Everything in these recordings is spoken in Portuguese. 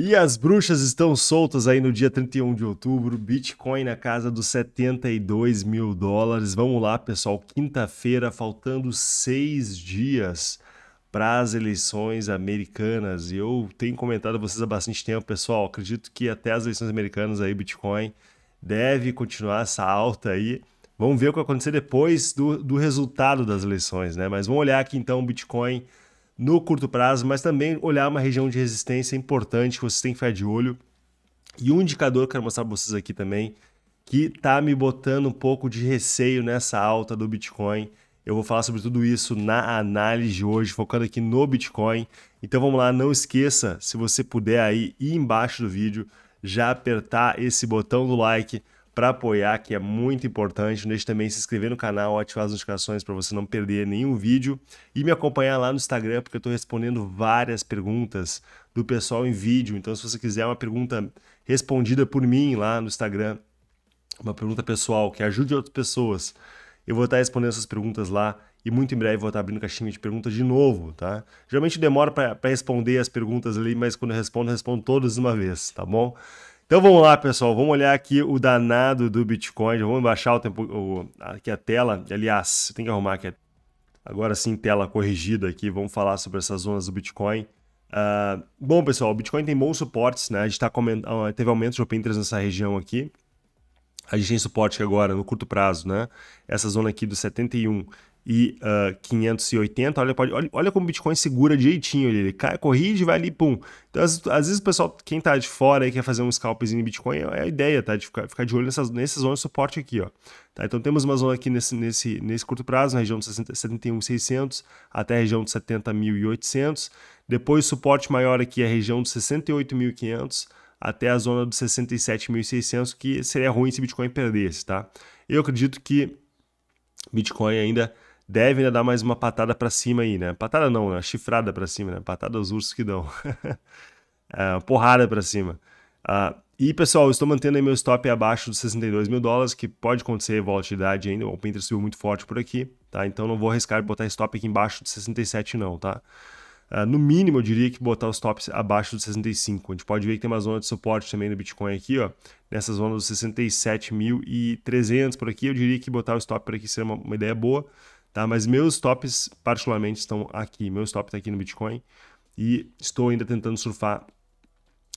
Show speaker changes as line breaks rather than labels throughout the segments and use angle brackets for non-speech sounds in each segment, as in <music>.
E as bruxas estão soltas aí no dia 31 de outubro, Bitcoin na casa dos 72 mil dólares. Vamos lá, pessoal, quinta-feira, faltando seis dias para as eleições americanas. E eu tenho comentado a vocês há bastante tempo, pessoal, acredito que até as eleições americanas aí, Bitcoin deve continuar essa alta aí. Vamos ver o que vai acontecer depois do, do resultado das eleições, né? Mas vamos olhar aqui então o Bitcoin no curto prazo, mas também olhar uma região de resistência importante que vocês têm que ficar de olho. E um indicador que eu quero mostrar para vocês aqui também, que está me botando um pouco de receio nessa alta do Bitcoin. Eu vou falar sobre tudo isso na análise de hoje, focando aqui no Bitcoin. Então vamos lá, não esqueça, se você puder aí ir embaixo do vídeo, já apertar esse botão do like para apoiar, que é muito importante. Não né? deixe também se inscrever no canal, ativar as notificações para você não perder nenhum vídeo e me acompanhar lá no Instagram, porque eu estou respondendo várias perguntas do pessoal em vídeo. Então, se você quiser uma pergunta respondida por mim lá no Instagram, uma pergunta pessoal que ajude outras pessoas, eu vou estar respondendo essas perguntas lá e muito em breve vou estar abrindo caixinha de perguntas de novo, tá? Geralmente demora para responder as perguntas ali, mas quando eu respondo, eu respondo todas de uma vez, tá bom? Então vamos lá, pessoal. Vamos olhar aqui o danado do Bitcoin. Já vamos baixar o tempo, o, aqui a tela. Aliás, tem que arrumar aqui. Agora sim, tela corrigida aqui. Vamos falar sobre essas zonas do Bitcoin. Uh, bom, pessoal, o Bitcoin tem bons suportes, né? A gente tá ah, teve aumentos de open interest nessa região aqui. A gente tem suporte agora, no curto prazo, né? Essa zona aqui do 71 e uh, ah, 580, olha, pode, olha, olha como o Bitcoin segura direitinho, ele, ele cai, corrige e vai ali, pum. Então, às, às, vezes o pessoal, quem tá de fora e quer fazer um scalpzinho em Bitcoin, é a ideia, tá? De ficar, ficar de olho nessas, zonas de suporte aqui, ó. Tá? Então, temos uma zona aqui nesse, nesse, nesse curto prazo, na região de 71.600 até a região de 70.800. Depois, suporte maior aqui é a região de 68.500 até a zona dos 67.600, que seria ruim se Bitcoin perdesse, tá? Eu acredito que Bitcoin ainda deve ainda dar mais uma patada para cima aí, né? Patada não, né? Chifrada para cima, né? Patada aos ursos que dão. <laughs> é, porrada para cima. Ah, e pessoal, eu estou mantendo aí meu stop abaixo dos 62 mil dólares, que pode acontecer volatilidade ainda, o Pinterest subiu muito forte por aqui, tá? Então não vou arriscar botar stop aqui embaixo dos 67 não, tá? Uh, no mínimo, eu diria que botar os tops abaixo dos 65. A gente pode ver que tem uma zona de suporte também no Bitcoin aqui, ó. Nessa zona dos 67.300 por aqui, eu diria que botar o stop por aqui seria uma, uma ideia boa tá? Mas meus tops particularmente estão aqui, meu stop está aqui no Bitcoin e estou ainda tentando surfar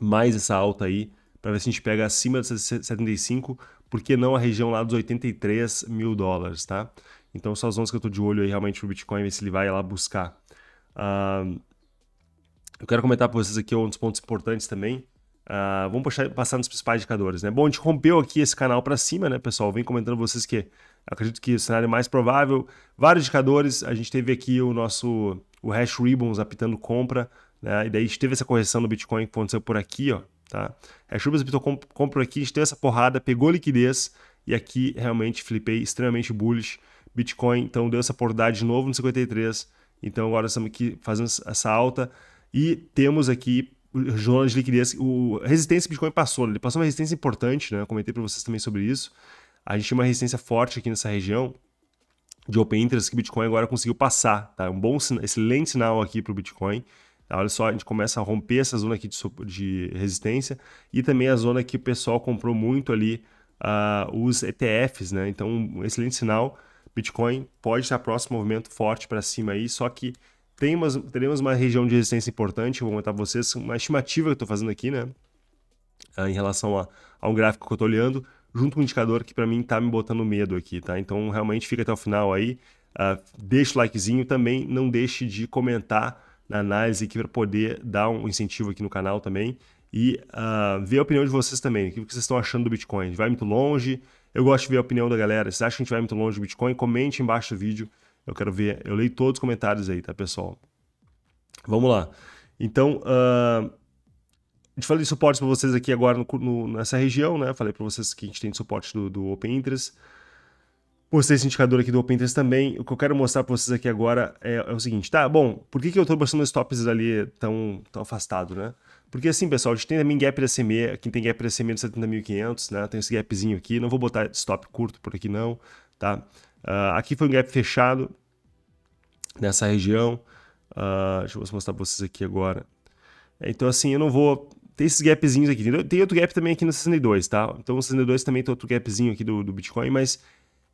mais essa alta aí para ver se a gente pega acima dessas 75, porque não a região lá dos 83 mil dólares, tá? Então são as zonas que eu estou de olho aí realmente pro Bitcoin, ver se ele vai lá buscar. Uh, eu quero comentar para vocês aqui um dos pontos importantes também, Uh, vamos puxar, passar nos principais indicadores, né? Bom, a gente rompeu aqui esse canal para cima, né, pessoal? Vem comentando vocês que Acredito que o cenário mais provável, vários indicadores, a gente teve aqui o nosso o hash ribbons apitando compra, né? E daí a gente teve essa correção do Bitcoin que aconteceu por aqui, ó, tá? Hash ribbons apitou comp compra aqui, a gente teve essa porrada, pegou liquidez e aqui realmente flipei extremamente bullish Bitcoin, então deu essa oportunidade de novo no 53. Então agora estamos aqui fazendo essa alta e temos aqui zona de liquidez, o a resistência Bitcoin passou, né? ele passou uma resistência importante, né? Eu comentei para vocês também sobre isso a gente tinha uma resistência forte aqui nessa região de open interest que o Bitcoin agora conseguiu passar, tá? Um bom, excelente sinal aqui para o Bitcoin. Tá? Olha só, a gente começa a romper essa zona aqui de, de resistência e também a zona que o pessoal comprou muito ali uh, os ETFs, né? Então, um excelente sinal. Bitcoin pode estar próximo movimento forte para cima aí, só que temos teremos uma região de resistência importante. Eu vou comentar para vocês uma estimativa que eu estou fazendo aqui, né? Uh, em relação a, a um gráfico que eu estou olhando, junto com um indicador que para mim tá me botando medo aqui, tá? Então realmente fica até o final aí, uh, deixa o likezinho também, não deixe de comentar na análise aqui para poder dar um incentivo aqui no canal também e uh, ver a opinião de vocês também, o que vocês estão achando do Bitcoin, vai muito longe, eu gosto de ver a opinião da galera, vocês acham que a gente vai muito longe do Bitcoin? Comente embaixo do vídeo, eu quero ver, eu leio todos os comentários aí, tá pessoal? Vamos lá. Então, uh, a gente falou de suportes para vocês aqui agora no, no, nessa região, né? Falei para vocês que a gente tem de suporte do, do Open Interest. Mostrei esse indicador aqui do Open Interest também. O que eu quero mostrar para vocês aqui agora é, é, o seguinte, tá? Bom, por que, que eu estou mostrando os tops ali tão, tão afastado, né? Porque assim, pessoal, a gente tem também gap da SME, aqui tem gap da SME de 70.500, né? Tem esse gapzinho aqui, não vou botar stop curto por aqui não, tá? Uh, aqui foi um gap fechado nessa região. Uh, deixa eu mostrar para vocês aqui agora. É, então assim, eu não vou tem esses gapzinhos aqui. Entendeu? Tem outro gap também aqui no 62, tá? Então no 62 também tem outro gapzinho aqui do, do Bitcoin, mas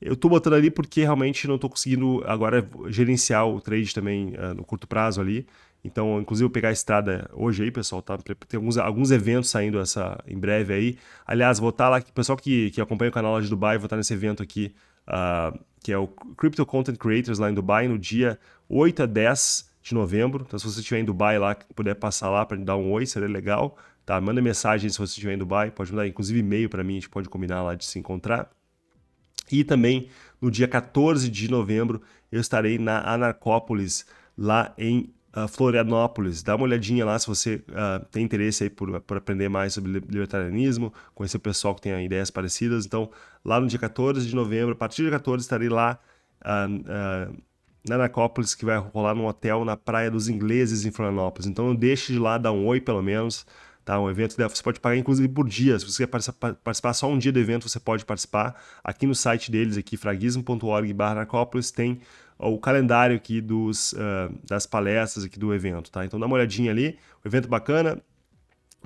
eu tô botando ali porque realmente não tô conseguindo agora gerenciar o trade também uh, no curto prazo ali. Então, inclusive, eu pegar a estrada hoje aí, pessoal, tá? Tem alguns, alguns eventos saindo essa, em breve aí. Aliás, vou estar tá lá, pessoal que, que acompanha o canal lá de Dubai, vou estar tá nesse evento aqui, uh, que é o Crypto Content Creators lá em Dubai, no dia 8 a 10 de novembro. Então, se você estiver em Dubai lá, puder passar lá para me dar um oi, seria legal. Tá? Manda mensagem se você estiver em Dubai, pode mandar inclusive e-mail para mim, a gente pode combinar lá de se encontrar. E também no dia 14 de novembro eu estarei na Anarcópolis, lá em uh, Florianópolis. Dá uma olhadinha lá se você uh, tem interesse aí por, por aprender mais sobre libertarianismo, conhecer o pessoal que tem ideias parecidas. Então, lá no dia 14 de novembro, a partir de 14 estarei lá uh, na Anacópolis, que vai rolar num hotel na Praia dos Ingleses, em Florianópolis. Então não deixe de lá dar um oi, pelo menos. Tá? Um evento você pode pagar, inclusive, por dia. Se você quer participar só um dia do evento, você pode participar. Aqui no site deles, aqui, fraguismo.org Anacópolis, tem o calendário aqui dos, uh, das palestras aqui do evento. Tá? Então dá uma olhadinha ali. evento bacana.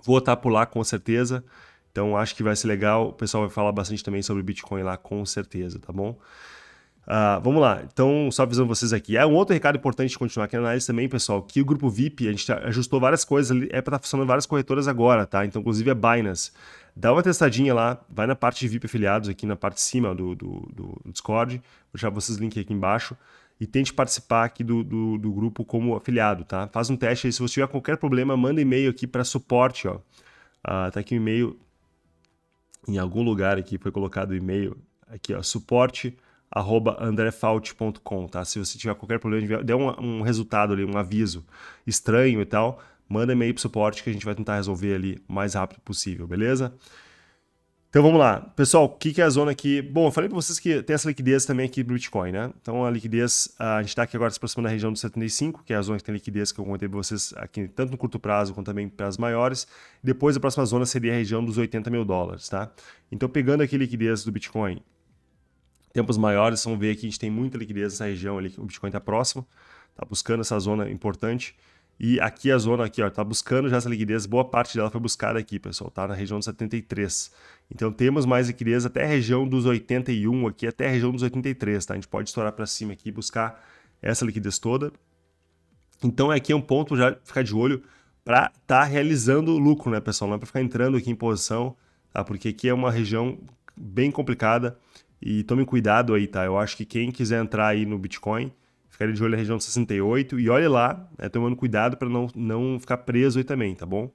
Vou estar por lá com certeza. Então acho que vai ser legal. O pessoal vai falar bastante também sobre Bitcoin lá, com certeza, tá bom? Uh, vamos lá, então só avisando vocês aqui. É um outro recado importante de continuar aqui na análise também, pessoal, que o grupo VIP, a gente ajustou várias coisas ali, é para estar tá funcionando várias corretoras agora, tá? Então, inclusive a é Binance. Dá uma testadinha lá, vai na parte de VIP afiliados aqui na parte de cima do, do, do Discord, vou deixar vocês o link aqui embaixo, e tente participar aqui do, do, do grupo como afiliado, tá? Faz um teste aí, se você tiver qualquer problema, manda e-mail aqui para suporte, ó. Uh, tá aqui o e-mail, em algum lugar aqui foi colocado o e-mail, aqui ó, suporte arroba andrefault.com, tá? Se você tiver qualquer problema, der um, um resultado ali, um aviso estranho e tal, manda e-mail pro suporte que a gente vai tentar resolver ali o mais rápido possível, beleza? Então vamos lá. Pessoal, o que, que é a zona aqui? Bom, eu falei para vocês que tem essa liquidez também aqui do Bitcoin, né? Então a liquidez, a gente está aqui agora se aproximando da região dos 75, que é a zona que tem liquidez que eu contei para vocês aqui, tanto no curto prazo quanto também para as maiores. Depois a próxima zona seria a região dos 80 mil dólares, tá? Então pegando aqui a liquidez do Bitcoin tempos maiores, vão ver que a gente tem muita liquidez nessa região ali, que o Bitcoin está próximo, está buscando essa zona importante. E aqui a zona aqui, ó, tá buscando já essa liquidez, boa parte dela foi buscada aqui, pessoal, tá na região dos 73. Então temos mais liquidez até a região dos 81 aqui, até a região dos 83, tá? A gente pode estourar para cima aqui e buscar essa liquidez toda. Então é aqui é um ponto já ficar de olho para estar tá realizando lucro, né, pessoal? Não é para ficar entrando aqui em posição, tá? Porque aqui é uma região bem complicada e tome cuidado aí, tá? Eu acho que quem quiser entrar aí no Bitcoin, ficaria de olho na região de 68 e olhe lá, né, tomando cuidado para não, não ficar preso aí também, tá bom?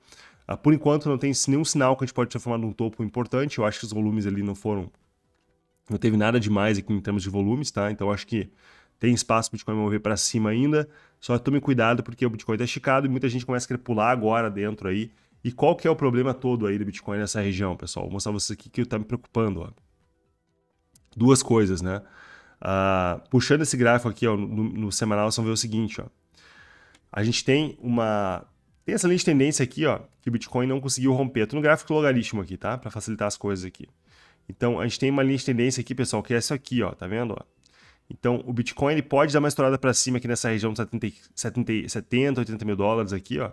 Ah, por enquanto não tem nenhum sinal que a gente pode ter formado um topo importante, eu acho que os volumes ali não foram, não teve nada demais aqui em termos de volumes, tá? Então acho que tem espaço para o Bitcoin mover para cima ainda, só tome cuidado porque o Bitcoin está esticado e muita gente começa a querer pular agora dentro aí. E qual que é o problema todo aí do Bitcoin nessa região, pessoal? Vou mostrar vocês aqui que tá me preocupando, ó duas coisas, né? Uh, puxando esse gráfico aqui ó, no, no semanal, vocês vão ver o seguinte, ó. A gente tem uma tem essa linha de tendência aqui, ó, que o Bitcoin não conseguiu romper. Estou no gráfico logaritmo aqui, tá? Para facilitar as coisas aqui. Então, a gente tem uma linha de tendência aqui, pessoal, que é essa aqui, ó, tá vendo? Ó? Então, o Bitcoin ele pode dar uma estourada para cima aqui nessa região de 70, 70, 70 80 mil dólares aqui, ó,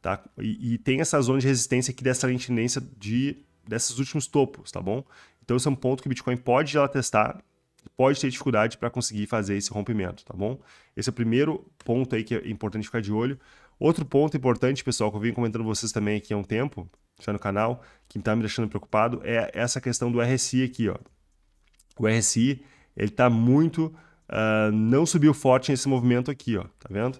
tá? E, e, tem essa zona de resistência aqui dessa linha de tendência de, desses últimos topos, tá bom? Então, esse é um ponto que o Bitcoin pode já testar, pode ter dificuldade para conseguir fazer esse rompimento, tá bom? Esse é o primeiro ponto aí que é importante ficar de olho. Outro ponto importante, pessoal, que eu vim comentando vocês também aqui há um tempo, já no canal, que está me deixando preocupado, é essa questão do RSI aqui, ó. O RSI, ele está muito... Uh, não subiu forte nesse movimento aqui, ó, tá vendo?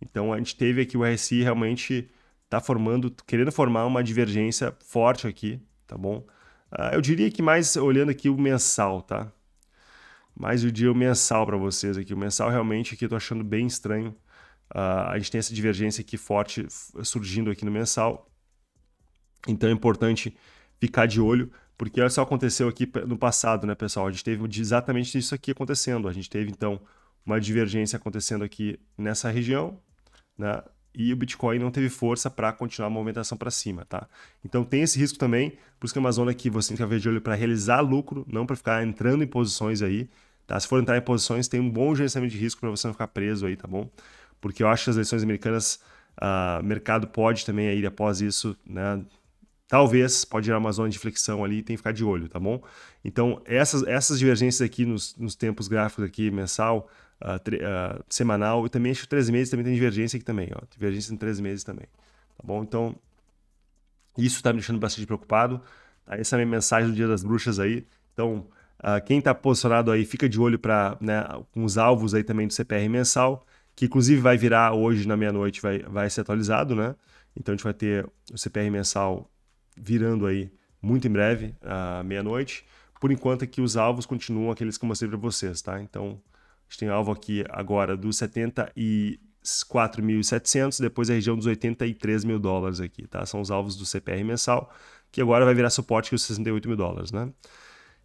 Então, a gente teve aqui o RSI realmente está formando, querendo formar uma divergência forte aqui, tá bom? Ah, eu diria que mais olhando aqui o mensal, tá? Mais o dia o mensal para vocês aqui. O mensal realmente aqui eu tô achando bem estranho. Uh, a gente tem essa divergência aqui forte surgindo aqui no mensal. Então é importante ficar de olho, porque olha só aconteceu aqui no passado, né, pessoal? A gente teve exatamente isso aqui acontecendo. A gente teve, então, uma divergência acontecendo aqui nessa região, né? e o Bitcoin não teve força para continuar a movimentação para cima, tá? Então tem esse risco também, por isso que é uma zona que você tem que haver de olho para realizar lucro, não para ficar entrando em posições aí, tá? Se for entrar em posições, tem um bom gerenciamento de risco para você não ficar preso aí, tá bom? Porque eu acho que as eleições americanas, o uh, ah, mercado pode também aí após isso, né? Talvez pode gerar uma zona de flexão ali, tem que ficar de olho, tá bom? Então essas, essas divergências aqui nos, nos tempos gráficos aqui mensal, uh, uh, semanal. E também acho que três meses também tem divergência aqui também, ó. Divergência em três meses também, tá bom? Então, isso tá me deixando bastante preocupado. Tá? Essa é a minha mensagem do Dia das Bruxas aí. Então, uh, quem tá posicionado aí, fica de olho para né, com os alvos aí também do CPR mensal, que inclusive vai virar hoje na meia-noite, vai, vai ser atualizado, né? Então, a gente vai ter o CPR mensal virando aí muito em breve, à meia-noite. Por enquanto, aqui é os alvos continuam aqueles que eu mostrei para vocês, tá? Então, a gente tem alvo aqui agora dos 74.700, depois a região dos 83 mil dólares aqui, tá? São os alvos do CPR mensal, que agora vai virar suporte que os 68 mil dólares, né?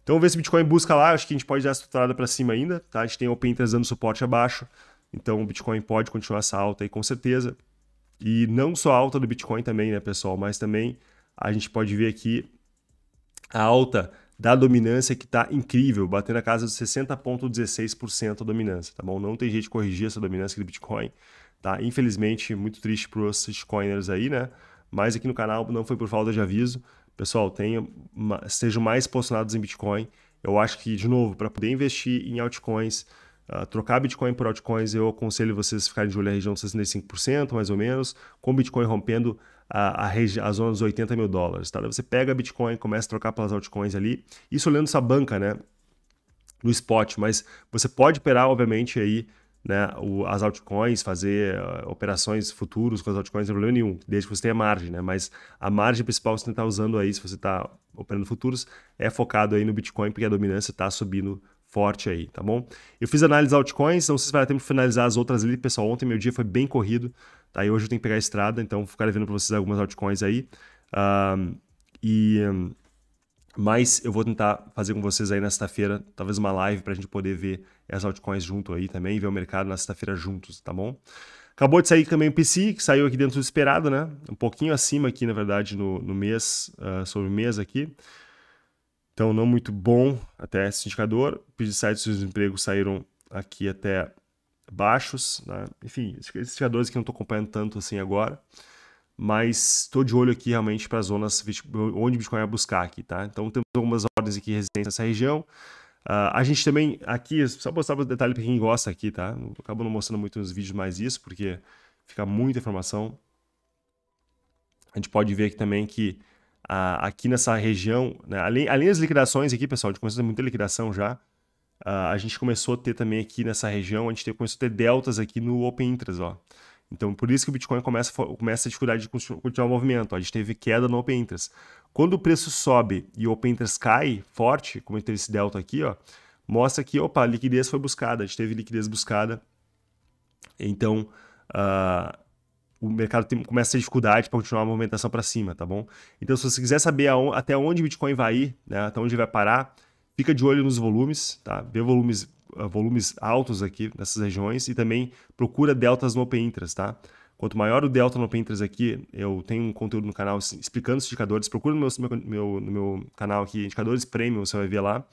Então vamos ver se o Bitcoin busca lá, acho que a gente pode dar essa estruturada para cima ainda, tá? A gente tem Open dando suporte abaixo, então o Bitcoin pode continuar essa alta aí com certeza. E não só a alta do Bitcoin também, né, pessoal, mas também a gente pode ver aqui a alta da dominância que está incrível, batendo a casa de 60,16% a dominância, tá bom? Não tem jeito de corrigir essa dominância do Bitcoin, tá? Infelizmente, muito triste para os shitcoiners aí, né? Mas aqui no canal não foi por falta de aviso. Pessoal, tenha, sejam mais posicionados em Bitcoin. Eu acho que, de novo, para poder investir em altcoins, Uh, trocar Bitcoin por altcoins, eu aconselho vocês a ficarem de olho na região de 65%, mais ou menos, com Bitcoin rompendo a, a, a zona dos 80 mil dólares. Tá? você pega Bitcoin, começa a trocar pelas altcoins ali. Isso olhando essa banca, né? No spot, mas você pode operar, obviamente, aí né, o, as altcoins, fazer uh, operações futuros com as altcoins, não tem problema nenhum, desde que você tenha margem, né? Mas a margem principal que você está usando aí, se você está operando futuros, é focado aí no Bitcoin, porque a dominância está subindo forte aí, tá bom? Eu fiz análise de altcoins, não sei se vai dar tempo de finalizar as outras ali, pessoal. Ontem meu dia foi bem corrido, tá? E hoje eu tenho que pegar a estrada, então ficar vendo para vocês algumas altcoins aí. Um, e um, mas eu vou tentar fazer com vocês aí na sexta-feira, talvez uma live para a gente poder ver essas altcoins junto aí também, ver o mercado na sexta-feira juntos, tá bom? Acabou de sair também o PC que saiu aqui dentro do esperado, né? Um pouquinho acima aqui, na verdade, no, no mês, uh, sobre o mês aqui então não muito bom até esse indicador. Pedidos de sites de desemprego saíram aqui até baixos, né? enfim, esses indicadores que não estou acompanhando tanto assim agora, mas estou de olho aqui realmente para as zonas onde o Bitcoin vai buscar aqui, tá? Então temos algumas ordens aqui resistência nessa região. Uh, a gente também aqui, só mostrar um detalhe para quem gosta aqui, tá? acabo não mostrando muito nos vídeos mais isso, porque fica muita informação. A gente pode ver aqui também que aqui nessa região, né? além, além das liquidações aqui, pessoal, a gente começou a ter muita liquidação já, a, a gente começou a ter também aqui nessa região, a gente começou a ter deltas aqui no Open Interest, ó. Então, por isso que o Bitcoin começa, começa a dificuldade de continuar o movimento. Ó. A gente teve queda no Open Interest. Quando o preço sobe e o Open Interest cai forte, como teve esse delta aqui, ó, mostra que, opa, a liquidez foi buscada, a gente teve liquidez buscada. Então, a o mercado tem, começa a ter dificuldade para continuar a movimentação para cima, tá bom? Então, se você quiser saber até onde o Bitcoin vai ir, né, até onde ele vai parar, fica de olho nos volumes, tá? Vê volumes, ah, volumes altos aqui nessas regiões e também procura deltas no Open Interest, tá? Quanto maior o delta no Open Interest aqui, eu tenho um conteúdo no canal assim, explicando os indicadores, procura no meu, meu, no meu canal aqui, indicadores premium, você vai ver lá.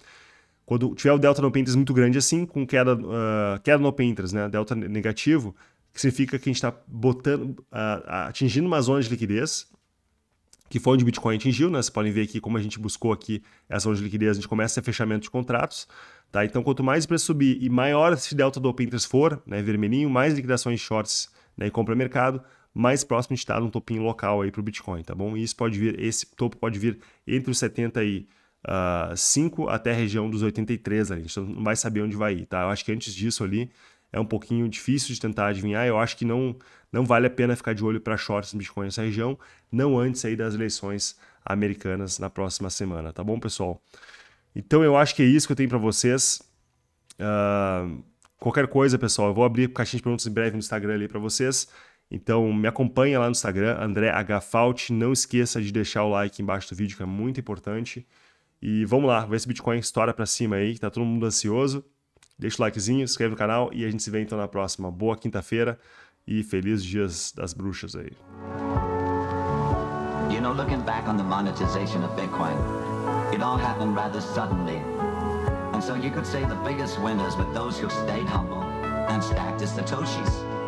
Quando tiver o delta no Open Interest muito grande assim, com queda, uh, queda no Open Interest, né? Delta negativo, que significa que a gente está botando, atingindo uma zona de liquidez, que foi onde o Bitcoin atingiu, né? Vocês podem ver aqui como a gente buscou aqui essa zona de liquidez, a gente começa a fechamento de contratos, tá? Então, quanto mais o preço subir e maior esse delta do open interest for, né, vermelhinho, mais liquidações shorts né, e compra mercado, mais próximo a gente está de um topinho local aí para o Bitcoin, tá bom? E isso pode vir, esse topo pode vir entre os 70 e uh, ah, 5 até a região dos 83 ali. A gente não vai saber onde vai ir, tá? Eu acho que antes disso ali é um pouquinho difícil de tentar adivinhar. Eu acho que não, não vale a pena ficar de olho para shorts Bitcoin nessa região, não antes aí das eleições americanas na próxima semana, tá bom, pessoal? Então eu acho que é isso que eu tenho para vocês. Uh, qualquer coisa, pessoal, eu vou abrir caixinha de perguntas em breve no Instagram ali para vocês. Então me acompanha lá no Instagram, André H. Não esqueça de deixar o like embaixo do vídeo, que é muito importante. E vamos lá, ver se Bitcoin estoura para cima aí, que tá todo mundo ansioso. Deixa o likezinho, se inscreve no canal e a gente se vê então na próxima. Boa quinta-feira e felizes dias das bruxas aí. You know, looking back on the monetization of Bitcoin, it all happened rather suddenly. And so you could say the biggest winners were those who stayed humble and stacked Satoshis.